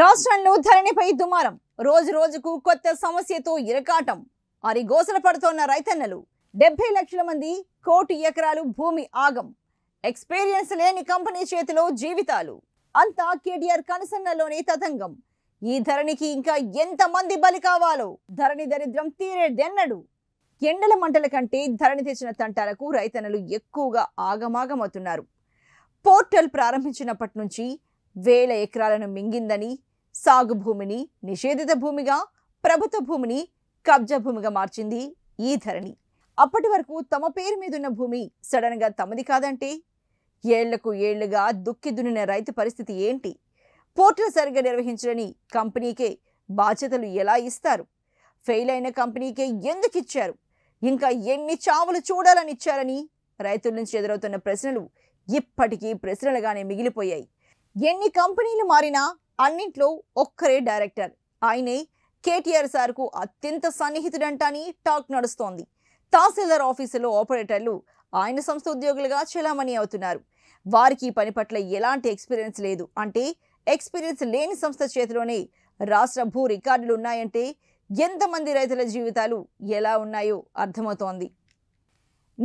రాష్ట్రంలో ధరణిపై దుమారం రోజు రోజుకు కొత్త సమస్యతో ఇరకాటం అరి గోసల పడుతోన్న రైతన్నలు డెబ్బై లక్షల మంది కోటి ఎకరాలు భూమి ఆగం ఎక్స్పీరియన్స్ లేని కంపెనీ చేతిలో జీవితాలు అంతా కేటీఆర్ కనుసన్నలోని తతంగం ఈ ధరణికి ఇంకా ఎంతమంది బలి కావాలో ధరణి దరిద్రం తీరేదెన్నడు ఎండల మంటల కంటే ధరణి తెచ్చిన తంటాలకు రైతన్నలు ఎక్కువగా ఆగమాగమవుతున్నారు పోర్టల్ ప్రారంభించినప్పటి నుంచి వేల ఎకరాలను మింగిందని సాగు భూమిని నిషేధిత భూమిగా ప్రభుత్వ భూమిని కబ్జా భూమిగా మార్చింది ఈ ధరణి అప్పటి వరకు తమ పేరు మీదున్న భూమి సడన్గా తమది కాదంటే ఏళ్లకు ఏళ్లుగా దుక్కి దున్నిన రైతు పరిస్థితి ఏంటి పోర్టులు సరిగ్గా నిర్వహించడని కంపెనీకే బాధ్యతలు ఎలా ఇస్తారు ఫెయిల్ అయిన కంపెనీకే ఎందుకు ఇచ్చారు ఇంకా ఎన్ని చావులు చూడాలని ఇచ్చారని రైతుల నుంచి ఎదురవుతున్న ప్రశ్నలు ఇప్పటికీ ప్రశ్నలుగానే మిగిలిపోయాయి ఎన్ని కంపెనీలు మారినా అన్నింట్లో ఒక్కరే డైరెక్టర్ ఆయనే కేటీఆర్ సార్కు అత్యంత సన్నిహితుడంటాని టాక్ నడుస్తోంది తహసీల్దార్ ఆఫీసులో ఆపరేటర్లు ఆయన సంస్థ ఉద్యోగులుగా చెలామణి అవుతున్నారు వారికి పని పట్ల ఎలాంటి ఎక్స్పీరియన్స్ లేదు అంటే ఎక్స్పీరియన్స్ లేని సంస్థ చేతిలోనే రాష్ట్ర భూ రికార్డులు ఉన్నాయంటే ఎంతమంది రైతుల జీవితాలు ఎలా ఉన్నాయో అర్థమవుతోంది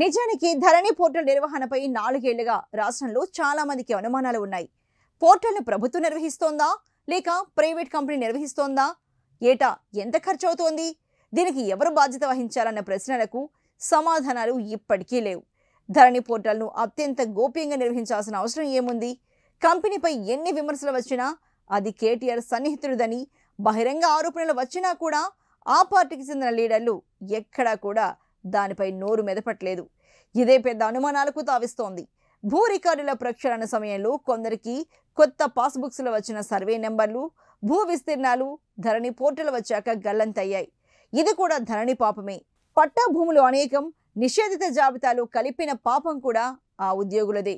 నిజానికి ధరణి పోర్టల్ నిర్వహణపై నాలుగేళ్లుగా రాష్ట్రంలో చాలామందికి అనుమానాలు ఉన్నాయి పోర్టల్ను ప్రభుత్వం నిర్వహిస్తోందా లేక ప్రైవేట్ కంపెనీ నిర్వహిస్తోందా ఏటా ఎంత ఖర్చు అవుతోంది దీనికి ఎవరు బాధ్యత వహించాలన్న ప్రశ్నలకు సమాధానాలు ఇప్పటికీ లేవు ధరణి పోర్టల్ను అత్యంత గోప్యంగా నిర్వహించాల్సిన అవసరం ఏముంది కంపెనీపై ఎన్ని విమర్శలు వచ్చినా అది కేటీఆర్ సన్నిహితుడిదని బహిరంగ ఆరోపణలు వచ్చినా కూడా ఆ పార్టీకి చెందిన లీడర్లు ఎక్కడా కూడా దానిపై నోరు మెదపట్లేదు ఇదే పెద్ద అనుమానాలకు తావిస్తోంది భూ రికార్డుల ప్రక్షాళన సమయంలో కొందరికి కొత్త పాస్బుక్స్లో వచ్చిన సర్వే నెంబర్లు భూ విస్తీర్ణాలు ధరణి పోర్టల్ వచ్చాక గల్లంతయ్యాయి ఇది కూడా ధరణి పాపమే పట్టా భూములు అనేకం నిషేధిత జాబితాలు కలిపిన పాపం కూడా ఆ ఉద్యోగులదే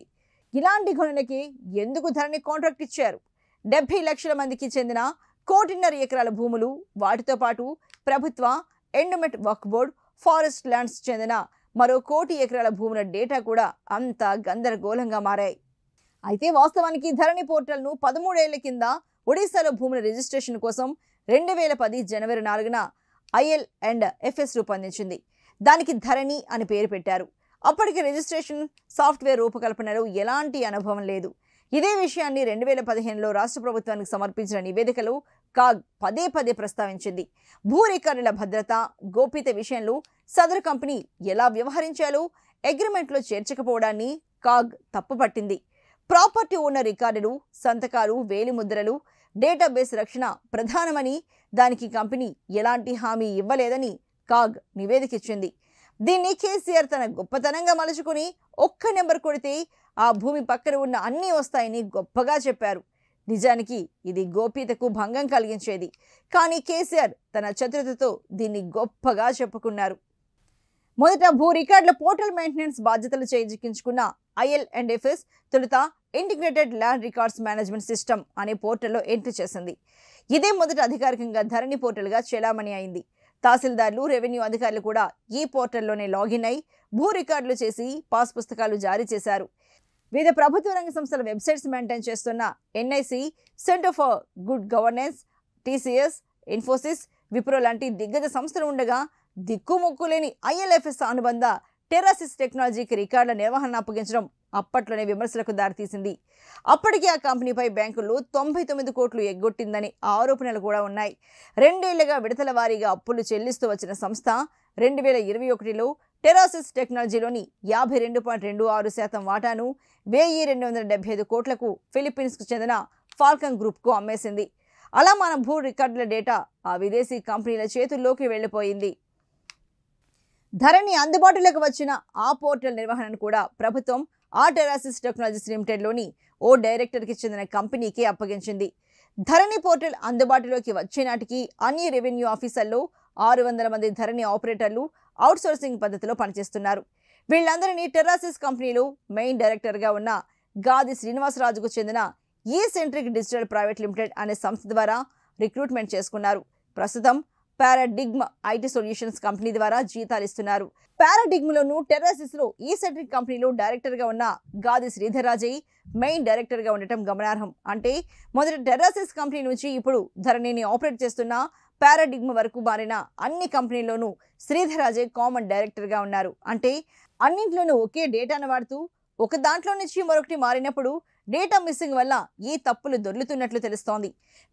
ఇలాంటి గనులకి ఎందుకు ధరణి కాంట్రాక్ట్ ఇచ్చారు డెబ్బై లక్షల మందికి చెందిన కోటిన్నర ఎకరాల భూములు వాటితో పాటు ప్రభుత్వ ఎండమెట్ వక్ బోర్డ్ ఫారెస్ట్ ల్యాండ్స్ చెందిన మరో కోటి ఎకరాల భూముల డేటా కూడా అంత గందరగోళంగా మారాయి అయితే వాస్తవానికి ధరణి పోర్టల్ను పదమూడేళ్ల కింద ఒడిశాలో భూముల రిజిస్ట్రేషన్ కోసం రెండు వేల పది జనవరి నాలుగున ఐఎల్ అండ్ ఎఫ్ఎస్ రూపొందించింది దానికి ధరణి అని పేరు పెట్టారు అప్పటికి రిజిస్ట్రేషన్ సాఫ్ట్వేర్ రూపకల్పనలో ఎలాంటి అనుభవం లేదు ఇదే విషయాన్ని రెండు వేల పదిహేనులో రాష్ట్ర ప్రభుత్వానికి సమర్పించిన నివేదికలో కాగ్ పదే పదే ప్రస్తావించింది రికార్డుల భద్రత గోప్యత విషయంలో సదరు కంపెనీ ఎలా వ్యవహరించాలో అగ్రిమెంట్లో చేర్చకపోవడాన్ని కాగ్ తప్పుపట్టింది ప్రాపర్టీ ఓనర్ రికార్డులు సంతకాలు వేలిముద్రలు డేటాబేస్ రక్షణ ప్రధానమని దానికి కంపెనీ ఎలాంటి హామీ ఇవ్వలేదని కాగ్ నివేదిక ఇచ్చింది దీన్ని కేసీఆర్ తన గొప్పతనంగా మలుచుకుని ఒక్క నెంబర్ కొడితే ఆ భూమి పక్కన ఉన్న అన్నీ వస్తాయని గొప్పగా చెప్పారు నిజానికి ఇది గోప్యతకు భంగం కలిగించేది కానీ కేసీఆర్ తన చతురతతో దీన్ని గొప్పగా చెప్పుకున్నారు మొదట భూ రికార్డుల పోర్టల్ మెయింటెనెన్స్ బాధ్యతలు చేజిక్కించుకున్న ఐఎల్ అండ్ ఎఫ్ఎస్ తొలుత integrated land records management system అనే పోర్టల్లో ఎంట్రీ చేసింది ఇదే మొదట అధికారికంగా ధరణి పోర్టల్గా చెలామణి అయింది తహసీల్దార్లు రెవెన్యూ అధికారులు కూడా ఈ పోర్టల్లోనే లాగిన్ అయి భూ రికార్డులు చేసి పాస్ పుస్తకాలు జారీ చేశారు వివిధ ప్రభుత్వ రంగ సంస్థల వెబ్సైట్స్ మెయింటైన్ చేస్తున్న NIC centre for good governance TCS Infosys Wipro లాంటి దిగ్గజ సంస్థలు ఉండగా దిక్కుముక్కు లేని ఐఎల్ఎఫ్ఎస్ అనుబంధ టెరాసిస్ టెక్నాలజీకి రికార్డుల నిర్వహణ అప్పగించడం అప్పట్లోనే విమర్శలకు దారితీసింది అప్పటికే ఆ కంపెనీపై బ్యాంకులు తొంభై తొమ్మిది కోట్లు ఎగ్గొట్టిందని ఆరోపణలు కూడా ఉన్నాయి రెండేళ్లుగా విడతల వారీగా అప్పులు చెల్లిస్తూ వచ్చిన సంస్థ రెండు వేల ఇరవై ఒకటిలో టెరాసిస్ టెక్నాలజీలోని యాభై రెండు పాయింట్ రెండు ఆరు శాతం వాటాను వెయ్యి రెండు వందల డెబ్బై ఐదు కోట్లకు ఫిలిప్పీన్స్కు చెందిన ఫాల్కన్ గ్రూప్కు అమ్మేసింది అలా మన భూ రికార్డుల డేటా ఆ విదేశీ కంపెనీల చేతుల్లోకి వెళ్ళిపోయింది ధరని అందుబాటులోకి వచ్చిన ఆ పోర్టల్ నిర్వహణను కూడా ప్రభుత్వం ఆ టెరాసిస్ టెక్నాలజీస్ లిమిటెడ్లోని ఓ డైరెక్టర్కి చెందిన కంపెనీకి అప్పగించింది ధరణి పోర్టల్ అందుబాటులోకి వచ్చే నాటికి అన్ని రెవెన్యూ ఆఫీసర్లు ఆరు వందల మంది ధరణి ఆపరేటర్లు అవుట్సోర్సింగ్ పద్ధతిలో పనిచేస్తున్నారు వీళ్ళందరినీ టెర్రాసిస్ కంపెనీలు మెయిన్ డైరెక్టర్గా ఉన్న గాది శ్రీనివాసరాజుకు చెందిన ఈ సెంట్రిక్ డిజిటల్ ప్రైవేట్ లిమిటెడ్ అనే సంస్థ ద్వారా రిక్రూట్మెంట్ చేసుకున్నారు ప్రస్తుతం పారాడిగ్మ్ ఐటీ సొల్యూషన్స్ కంపెనీ ద్వారా జీతాలు ఇస్తున్నారు పారాడిగ్మలోను టెర్రాసిస్లో ఈ సెంట్రిక్ కంపెనీలో డైరెక్టర్గా ఉన్న గాది శ్రీధర్రాజయ్ మెయిన్ డైరెక్టర్గా ఉండటం గమనార్హం అంటే మొదటి టెర్రాసిస్ కంపెనీ నుంచి ఇప్పుడు ధరణిని ఆపరేట్ చేస్తున్న పారాడిగ్మ వరకు మారిన అన్ని కంపెనీల్లోనూ శ్రీధర్ కామన్ డైరెక్టర్గా ఉన్నారు అంటే అన్నింట్లోనూ ఒకే డేటాను వాడుతూ ఒక దాంట్లో నుంచి మరొకటి మారినప్పుడు డేటా మిస్సింగ్ వల్ల ఏ తప్పులు దొర్లుతున్నట్లు తెలుస్తోంది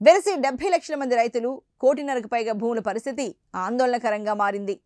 వెలిసి డెబ్బై లక్షల మంది రైతులు కోటిన్నరకు పైగా భూముల పరిస్థితి ఆందోళనకరంగా మారింది